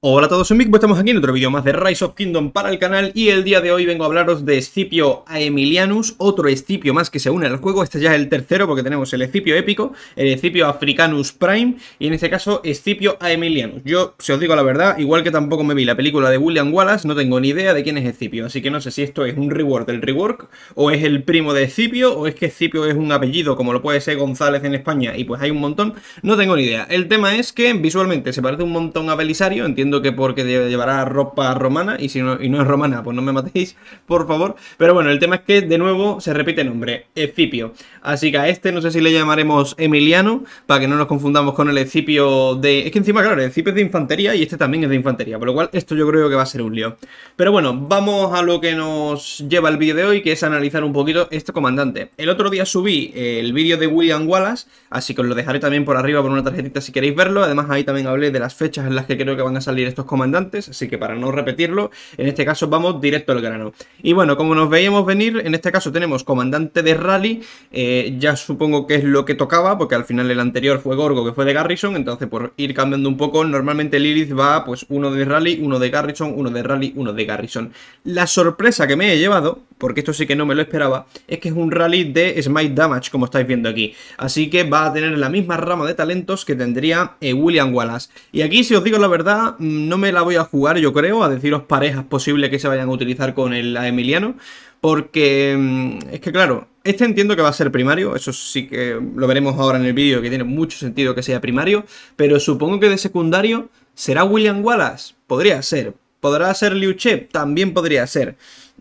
Hola a todos, soy Mick, pues estamos aquí en otro vídeo más de Rise of Kingdom para el canal y el día de hoy vengo a hablaros de Escipio Aemilianus, otro Escipio más que se une al juego, este ya es el tercero porque tenemos el Escipio épico, el Escipio Africanus Prime y en este caso Escipio Aemilianus. Yo, si os digo la verdad, igual que tampoco me vi la película de William Wallace, no tengo ni idea de quién es Escipio, así que no sé si esto es un rework del rework o es el primo de Escipio o es que Escipio es un apellido como lo puede ser González en España y pues hay un montón, no tengo ni idea. El tema es que visualmente se parece un montón a Belisario, entiendo que porque llevará ropa romana, y si no, es romana, pues no me matéis, por favor. Pero bueno, el tema es que de nuevo se repite el nombre, Ecipio Así que a este no sé si le llamaremos Emiliano, para que no nos confundamos con el Ecipio de... Es que encima, claro, el Ecipio es de infantería y este también es de infantería, por lo cual esto yo creo que va a ser un lío. Pero bueno, vamos a lo que nos lleva el vídeo de hoy, que es analizar un poquito este comandante. El otro día subí el vídeo de William Wallace, así que os lo dejaré también por arriba por una tarjetita si queréis verlo. Además ahí también hablé de las fechas en las que creo que van a salir estos comandantes, así que para no repetirlo, en este caso vamos directo al grano. Y bueno, como nos veíamos venir, en este caso tenemos comandante de rally, eh, ya supongo que es lo que tocaba, porque al final el anterior fue Gorgo, que fue de Garrison, entonces por ir cambiando un poco, normalmente Lilith va pues uno de rally, uno de Garrison, uno de rally, uno de Garrison. La sorpresa que me he llevado, porque esto sí que no me lo esperaba, es que es un rally de Smite Damage, como estáis viendo aquí. Así que va a tener la misma rama de talentos que tendría eh, William Wallace. Y aquí, si os digo la verdad, mm, no me la voy a jugar, yo creo, a deciros parejas posibles que se vayan a utilizar con el Emiliano, porque mm, es que claro, este entiendo que va a ser primario, eso sí que lo veremos ahora en el vídeo, que tiene mucho sentido que sea primario, pero supongo que de secundario será William Wallace, podría ser, ¿Podrá ser Liu Che? También podría ser.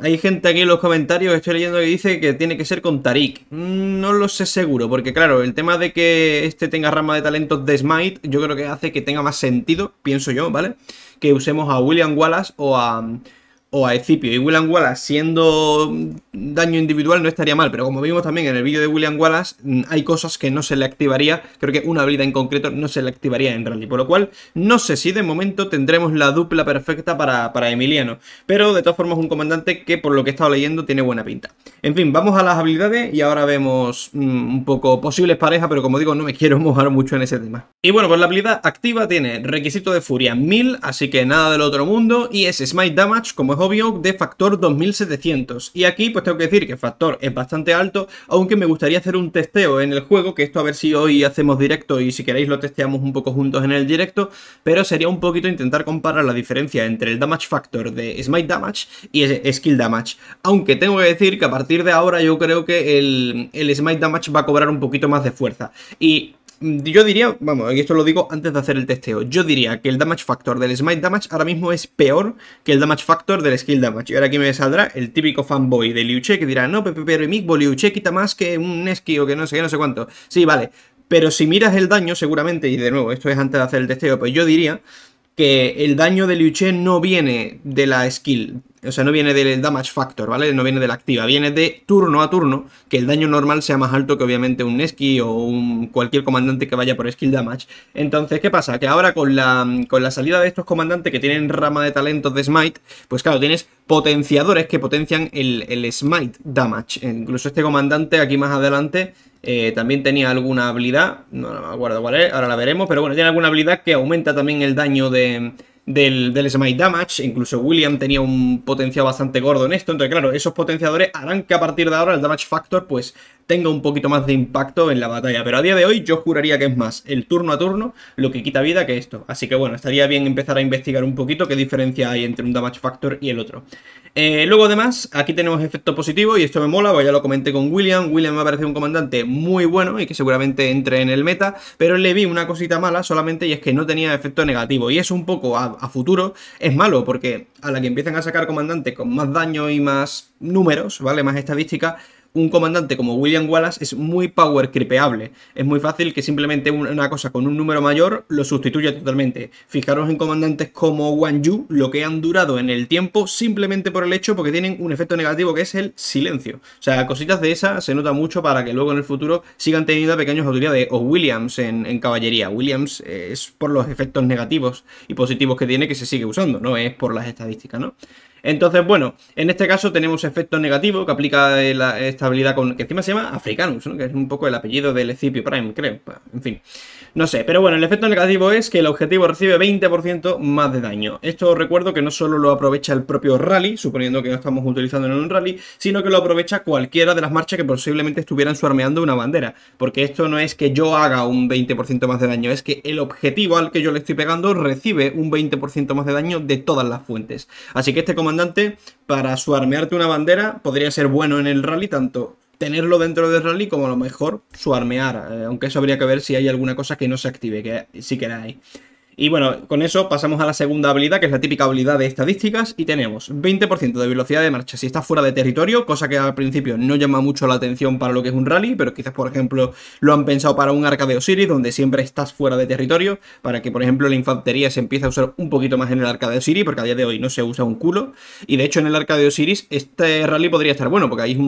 Hay gente aquí en los comentarios que estoy leyendo que dice que tiene que ser con Tarik. Mm, no lo sé seguro, porque claro, el tema de que este tenga rama de talentos de Smite, yo creo que hace que tenga más sentido, pienso yo, ¿vale? Que usemos a William Wallace o a o a Ecipio y William Wallace siendo mm, daño individual no estaría mal, pero como vimos también en el vídeo de William Wallace, mm, hay cosas que no se le activaría, creo que una habilidad en concreto no se le activaría en rally, por lo cual no sé si de momento tendremos la dupla perfecta para, Emiliano, pero de todas formas un comandante que por lo que he estado leyendo tiene buena pinta. En fin, vamos a las habilidades y ahora vemos mm, un poco posibles parejas, pero como digo, no me quiero mojar mucho en ese tema. Y bueno, pues la habilidad activa tiene requisito de furia 1000, así que nada del otro mundo, y es Smite Damage, como es obvio, de factor 2700. Y aquí pues tengo que decir que factor es bastante alto, aunque me gustaría hacer un testeo en el juego, que esto a ver si hoy hacemos directo y si queréis lo testeamos un poco juntos en el directo, pero sería un poquito intentar comparar la diferencia entre el damage factor de smite damage y skill damage. Aunque tengo que decir que a partir de ahora yo creo que el, el smite damage va a cobrar un poquito más de fuerza. Y yo diría, vamos, y esto lo digo antes de hacer el testeo, yo diría que el damage factor del smite damage ahora mismo es peor que el damage factor del skill damage. Y ahora aquí me saldrá el típico fanboy de liuche que dirá, no, pero Migbo Liu Che quita más que un esqui o que no sé qué, no sé cuánto. Sí, vale, pero si miras el daño seguramente, y de nuevo, esto es antes de hacer el testeo, pues yo diría que el daño de liuche no viene de la skill, o sea, no viene del damage factor, ¿vale? No viene de la activa, viene de turno a turno, que el daño normal sea más alto que obviamente un Neski o un cualquier comandante que vaya por skill damage. Entonces, ¿qué pasa? Que ahora con la, con la salida de estos comandantes que tienen rama de talentos de Smite, pues claro, tienes potenciadores que potencian el, el Smite damage. E incluso este comandante aquí más adelante eh, también tenía alguna habilidad, no, no me acuerdo cuál es, ahora la veremos, pero bueno, tiene alguna habilidad que aumenta también el daño de del, del Smite Damage. Incluso William tenía un potencial bastante gordo en esto. Entonces, claro, esos potenciadores harán que a partir de ahora el Damage Factor pues tenga un poquito más de impacto en la batalla. Pero a día de hoy yo juraría que es más el turno a turno lo que quita vida que esto. Así que bueno, estaría bien empezar a investigar un poquito qué diferencia hay entre un Damage Factor y el otro. Eh, luego además, aquí tenemos efecto positivo y esto me mola, pues ya lo comenté con William. William me ha parecido un comandante muy bueno y que seguramente entre en el meta, pero le vi una cosita mala solamente y es que no tenía efecto negativo. Y es un poco a futuro es malo, porque a la que empiezan a sacar comandante con más daño y más números, ¿vale? Más estadística un comandante como William Wallace es muy power cripeable, Es muy fácil que simplemente una cosa con un número mayor lo sustituya totalmente. Fijaros en comandantes como Guan Yu, lo que han durado en el tiempo simplemente por el hecho porque tienen un efecto negativo que es el silencio. O sea, cositas de esas se nota mucho para que luego en el futuro sigan teniendo pequeños autoridades. O Williams en, en caballería. Williams eh, es por los efectos negativos y positivos que tiene que se sigue usando, no es por las estadísticas, ¿no? Entonces, bueno, en este caso tenemos efecto negativo que aplica la, estabilidad con, que encima se llama Africanus, que es un poco el apellido del Scipio Prime, creo. En fin, no sé. Pero bueno, el efecto negativo es que el objetivo recibe 20% más de daño. Esto recuerdo que no solo lo aprovecha el propio rally, suponiendo que No estamos utilizando en un rally, sino que lo aprovecha cualquiera de las marchas que posiblemente estuvieran suarmeando una bandera. Porque esto no es que yo haga un 20% más de daño, es que el objetivo al que yo le estoy pegando recibe un 20% más de daño de todas las fuentes. Así que este como comandante, para su armearte una bandera, podría ser bueno en el rally, tanto tenerlo dentro del rally como a lo mejor su armear. Eh, aunque eso habría que ver si hay alguna cosa que no se active, que sí que la hay. Y bueno, con eso pasamos a la segunda habilidad, que es la típica habilidad de estadísticas, y tenemos 20% de velocidad de marcha si estás fuera de territorio, cosa que al principio no llama mucho la atención para lo que es un rally, pero quizás, por ejemplo, lo han pensado para un arca de Osiris, donde siempre estás fuera de territorio, para que, por ejemplo, la infantería se empiece a usar un poquito más en el arca de Osiris, porque a día de hoy no se usa un culo, y de hecho en el arca de Osiris este rally podría estar bueno, porque ahí es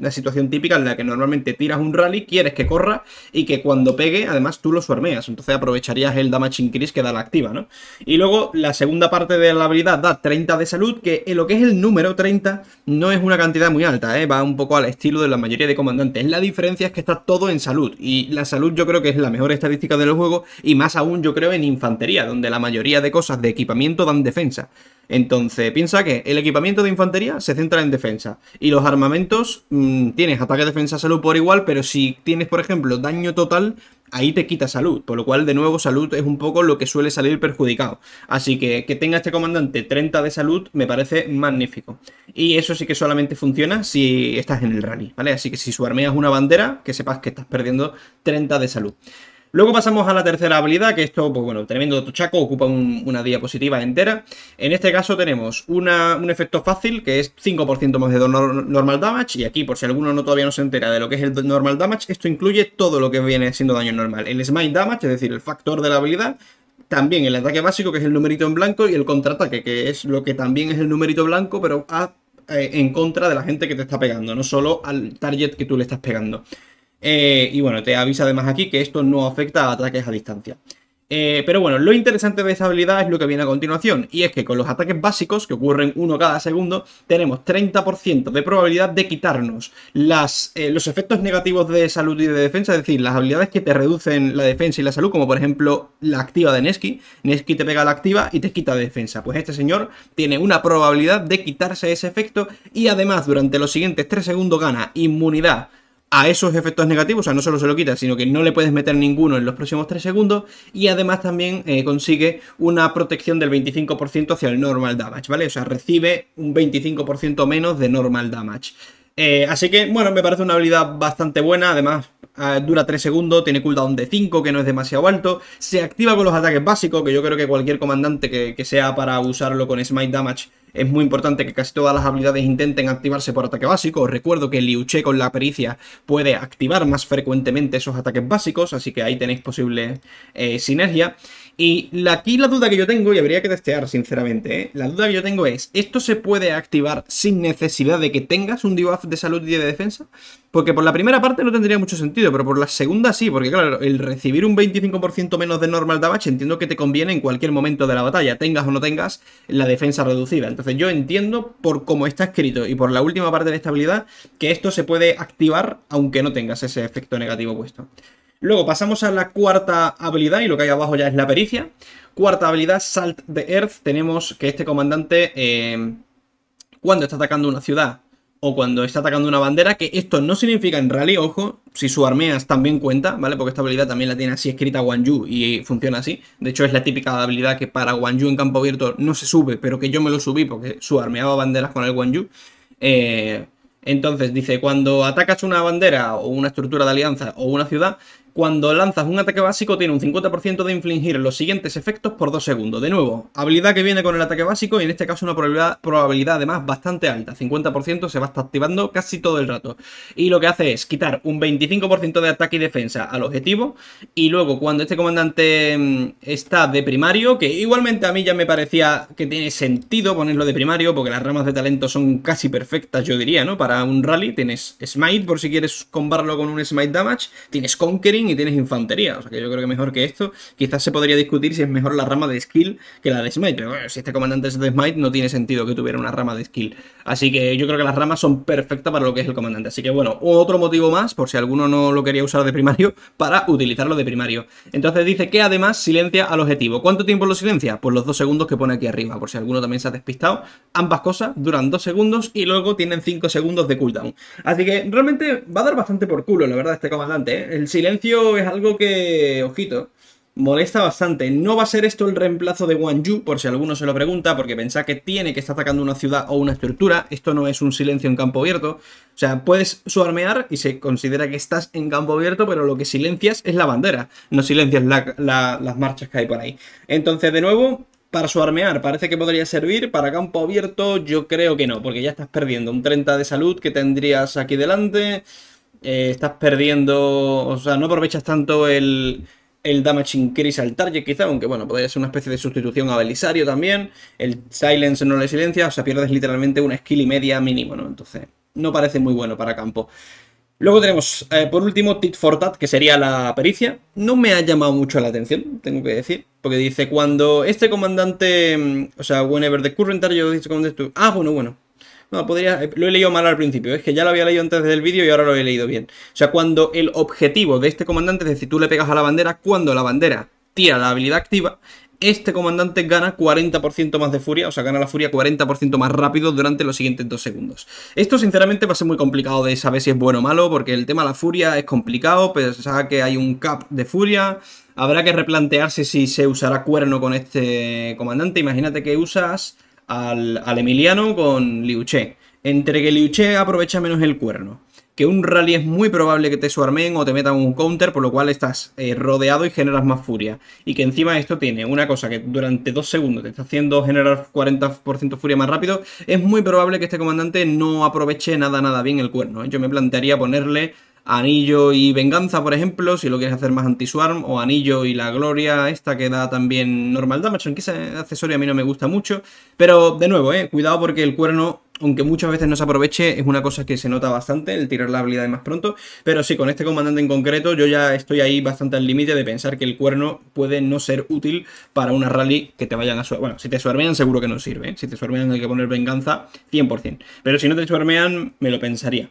una situación típica en la que normalmente tiras un rally, quieres que corra, y que cuando pegue, además tú lo suarmeas entonces aprovecharías el damage increase quedar activa, ¿no? Y luego la segunda parte de la habilidad da 30 de salud, que en lo que es el número 30 no es una cantidad muy alta, ¿eh? Va un poco al estilo de la mayoría de comandantes. La diferencia es que está todo en salud, y la salud yo creo que es la mejor estadística del juego, y más aún yo creo en infantería, donde la mayoría de cosas de equipamiento dan defensa. Entonces, piensa que el equipamiento de infantería se centra en defensa y los armamentos mm, tienes ataque, defensa, salud por igual, pero si tienes, por ejemplo, daño total, ahí te quita salud, por lo cual de nuevo salud es un poco lo que suele salir perjudicado. Así que que tenga este comandante 30 de salud me parece magnífico. Y eso sí que solamente funciona si estás en el rally, ¿vale? Así que si su es una bandera, que sepas que estás perdiendo 30 de salud. Luego pasamos a la tercera habilidad, que esto, pues bueno, tremendo tochaco, ocupa una diapositiva entera. En este caso tenemos un efecto fácil, que es 5% más de normal damage, y aquí, por si alguno no todavía no se entera de lo que es el normal damage, esto incluye todo lo que viene siendo daño normal. El smite damage, es decir, el factor de la habilidad, también el ataque básico, que es el numerito en blanco, y el contraataque, que es lo que también es el numerito blanco, pero eh, en contra de la gente que te está pegando, no solo al target que tú le estás pegando. Eh, y bueno, te avisa además aquí que esto no afecta a ataques a distancia. Eh, pero bueno, lo interesante de esa habilidad es lo que viene a continuación, y es que con los ataques básicos, que ocurren uno cada segundo, tenemos 30% de probabilidad de quitarnos las, eh, los efectos negativos de salud y de defensa, es decir, las habilidades que te reducen la defensa y la salud, como por ejemplo la activa de Nesky. Nesky te pega la activa y te quita defensa. Pues este señor tiene una probabilidad de quitarse ese efecto y además durante los siguientes 3 segundos gana inmunidad a esos efectos negativos, o sea, no solo se lo quita, sino que no le puedes meter ninguno en los próximos 3 segundos, y además también eh, consigue una protección del 25% hacia el normal damage, ¿vale? O sea, recibe un 25% menos de normal damage. Eh, así que, bueno, me parece una habilidad bastante buena, además Ah, dura 3 segundos, tiene cooldown de 5, que no es demasiado alto, se activa con los ataques básicos, que yo creo que cualquier comandante que, sea para usarlo con Smite Damage es muy importante que casi todas las habilidades intenten activarse por ataque básico. Os recuerdo que Liu con la pericia puede activar más frecuentemente esos ataques básicos, así que ahí tenéis posible eh, sinergia. Y aquí la duda que yo tengo, y habría que testear sinceramente, ¿eh? la duda que yo tengo es, ¿esto se puede activar sin necesidad de que tengas un debuff de salud y de defensa? Porque por la primera parte no tendría mucho sentido, pero por la segunda sí, porque claro, el recibir un 25% menos de normal damage entiendo que te conviene en cualquier momento de la batalla, tengas o no tengas la defensa reducida. Entonces yo entiendo por cómo está escrito y por la última parte de esta habilidad que esto se puede activar aunque no tengas ese efecto negativo puesto. Luego pasamos a la cuarta habilidad y lo que hay abajo ya es la pericia. Cuarta habilidad, Salt the Earth. Tenemos que este comandante, eh, cuando está atacando una ciudad o cuando está atacando una bandera, que esto no significa en rally, ojo, si su armeas también cuenta, ¿vale? Porque esta habilidad también la tiene así escrita Yu y funciona así. De hecho, es la típica habilidad que para Yu en campo abierto no se sube, pero que yo me lo subí porque su armeaba banderas con el Wanju. Eh, entonces dice, cuando atacas una bandera o una estructura de alianza o una ciudad, cuando lanzas un ataque básico tiene un 50% de infligir los siguientes efectos por 2 segundos. De nuevo, habilidad que viene con el ataque básico y en este caso una probabilidad, probabilidad además bastante alta. 50% se va a estar activando casi todo el rato. Y lo que hace es quitar un 25% de ataque y defensa al objetivo y luego cuando este comandante mm, está de primario, que igualmente a mí ya me parecía que tiene sentido ponerlo de primario porque las ramas de talento son casi perfectas, yo diría, ¿no? Para un rally tienes Smite por si quieres combarlo con un Smite Damage, tienes Conquering, y tienes infantería. O sea que yo creo que mejor que esto, quizás se podría discutir si es mejor la rama de skill que la de smite. Pero bueno, si este comandante es de smite, no tiene sentido que tuviera una rama de skill. Así que yo creo que las ramas son perfectas para lo que es el comandante. Así que bueno, otro motivo más, por si alguno no lo quería usar de primario, para utilizarlo de primario. Entonces dice que además silencia al objetivo. ¿Cuánto tiempo lo silencia? Pues los dos segundos que pone aquí arriba, por si alguno también se ha despistado. Ambas cosas duran dos segundos y luego tienen cinco segundos de cooldown. Así que realmente va a dar bastante por culo, la verdad, este comandante. ¿eh? El silencio es algo que, ojito, molesta bastante. No va a ser esto el reemplazo de Yu, por si alguno se lo pregunta, porque pensá que tiene que estar atacando una ciudad o una estructura. Esto no es un silencio en campo abierto. O sea, puedes suarmear y se considera que estás en campo abierto, pero lo que silencias es la bandera, no silencias las marchas que hay por ahí. Entonces, de nuevo, para suarmear parece que podría servir, para campo abierto yo creo que no, porque ya estás perdiendo un 30 de salud que tendrías aquí delante... Eh, estás perdiendo, o sea, no aprovechas tanto el, el damage increase al target quizá, aunque bueno, podría ser una especie de sustitución a Belisario también, el silence no le silencia, o sea, pierdes literalmente una skill y media mínimo, ¿no? Entonces, no parece muy bueno para campo. Luego tenemos, eh, por último, Tit for Tat, que sería la pericia. No me ha llamado mucho la atención, tengo que decir. Porque dice, cuando este comandante... Mm, o sea, whenever the current target... Ah, bueno, bueno podría. Eh, lo he leído mal al principio. Es que ya lo había leído antes del vídeo y ahora lo he leído bien. O sea, cuando el objetivo de este comandante, es decir, tú le pegas a la bandera, cuando la bandera tira la habilidad activa, este comandante gana 40% más de furia, o sea, gana la furia 40% más rápido durante los siguientes dos segundos. Esto, sinceramente, va a ser muy complicado de saber si es bueno o malo, porque el tema de la furia es complicado, sabe que hay un cap de furia, habrá que replantearse si se usará cuerno con este comandante. Imagínate que usas al, Emiliano con Liuché. Entre que Liuché aprovecha menos el cuerno, que un rally es muy probable que te suarmen o te metan un counter, por lo cual estás eh, rodeado y generas más furia. Y que encima esto tiene una cosa que durante dos segundos te está haciendo generar 40% furia más rápido, es muy probable que este comandante no aproveche nada, nada bien el cuerno. ¿eh? Yo me plantearía ponerle Anillo y Venganza, por ejemplo, si lo quieres hacer más anti-swarm, o Anillo y la Gloria, esta que da también normal damage, aunque ese accesorio a mí no me gusta mucho. Pero, de nuevo, eh, cuidado porque el cuerno, aunque muchas veces no se aproveche, es una cosa que se nota bastante, el tirar la habilidad más pronto. Pero sí, con este comandante en concreto, yo ya estoy ahí bastante al límite de pensar que el cuerno puede no ser útil para una rally que te vayan a... Bueno, si te suarmean seguro que no sirve, ¿eh? si te suarmean hay que poner Venganza, 100%. Pero si no te suarmean me lo pensaría.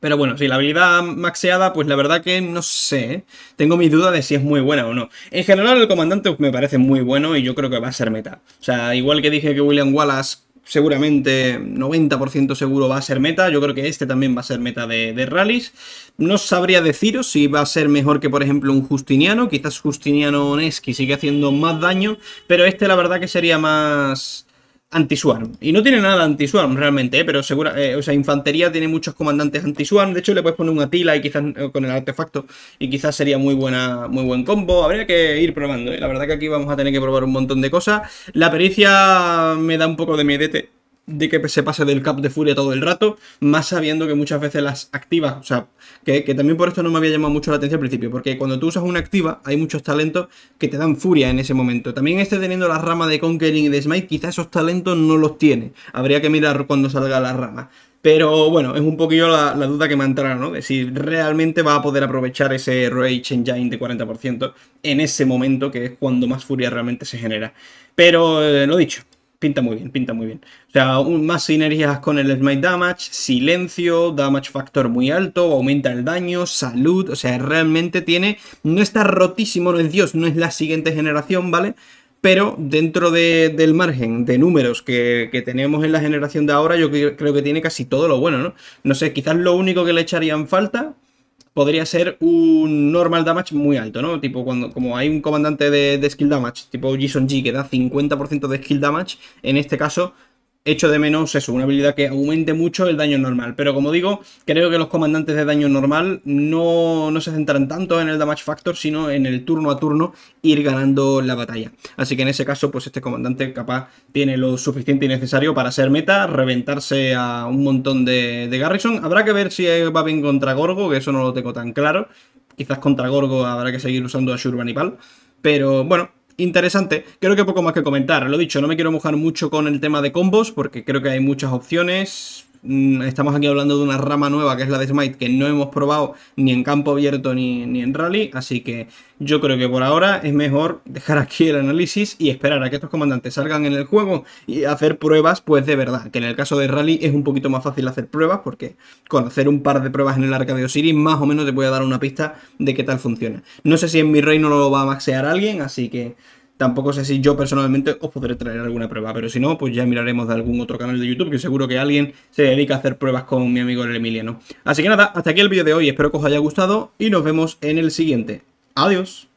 Pero bueno, si la habilidad maxeada, pues la verdad que no sé. ¿eh? Tengo mi duda de si es muy buena o no. En general, el comandante me parece muy bueno y yo creo que va a ser meta. O sea, igual que dije que William Wallace seguramente 90% seguro va a ser meta. Yo creo que este también va a ser meta de, rallies. No sabría deciros si va a ser mejor que, por ejemplo, un Justiniano. Quizás Justiniano Neski sigue haciendo más daño, pero este la verdad que sería más anti-swarm. Y no tiene nada anti-swarm realmente, ¿eh? pero segura, eh, o sea, infantería tiene muchos comandantes anti-swarm. De hecho, le puedes poner un Atila y quizás eh, con el artefacto. Y quizás sería muy buena, muy buen combo. Habría que ir probando, ¿eh? La verdad que aquí vamos a tener que probar un montón de cosas. La pericia me da un poco de miedete de que se pase del cap de furia todo el rato, más sabiendo que muchas veces las activas, o sea, que, también por esto no me había llamado mucho la atención al principio, porque cuando tú usas una activa hay muchos talentos que te dan furia en ese momento. También este teniendo la rama de Conquering y de Smite, quizás esos talentos no los tiene, habría que mirar cuando salga la rama. Pero bueno, es un poquillo la, duda que me ha ¿no? De si realmente va a poder aprovechar ese Rage Engine de 40% en ese momento, que es cuando más furia realmente se genera. Pero eh, lo dicho, pinta muy bien, pinta muy bien. O sea, más sinergias con el Smite Damage, silencio, Damage Factor muy alto, aumenta el daño, salud, o sea, realmente tiene... No está rotísimo, no es Dios, no es la siguiente generación, ¿vale? Pero dentro del margen de números que, que, tenemos en la generación de ahora, yo creo que tiene casi todo lo bueno, ¿no? No sé, quizás lo único que le echarían falta podría ser un normal damage muy alto, ¿no? Tipo, cuando como hay un comandante de, de skill damage, tipo Jason G, que da 50% de skill damage, en este caso Hecho de menos eso, una habilidad que aumente mucho el daño normal. Pero como digo, creo que los comandantes de daño normal no, se centran tanto en el damage factor, sino en el turno a turno ir ganando la batalla. Así que en ese caso, pues este comandante capaz tiene lo suficiente y necesario para ser meta, reventarse a un montón de, de Garrison. Habrá que ver si va bien contra Gorgo, que eso no lo tengo tan claro. Quizás contra Gorgo habrá que seguir usando a Pal Pero bueno, interesante. Creo que poco más que comentar. Lo dicho, no me quiero mojar mucho con el tema de combos porque creo que hay muchas opciones Mm, estamos aquí hablando de una rama nueva que es la de Smite, que no hemos probado ni en campo abierto ni, ni, en rally, así que yo creo que por ahora es mejor dejar aquí el análisis y esperar a que estos comandantes salgan en el juego y hacer pruebas, pues de verdad, que en el caso de rally es un poquito más fácil hacer pruebas, porque con hacer un par de pruebas en el arca de Osiris más o menos te voy a dar una pista de qué tal funciona. No sé si en mi reino lo va a maxear alguien, así que... Tampoco sé si yo personalmente os podré traer alguna prueba, pero si no, pues ya miraremos de algún otro canal de YouTube que seguro que alguien se dedica a hacer pruebas con mi amigo el Emiliano. Así que nada, hasta aquí el vídeo de hoy, espero que os haya gustado y nos vemos en el siguiente. Adiós.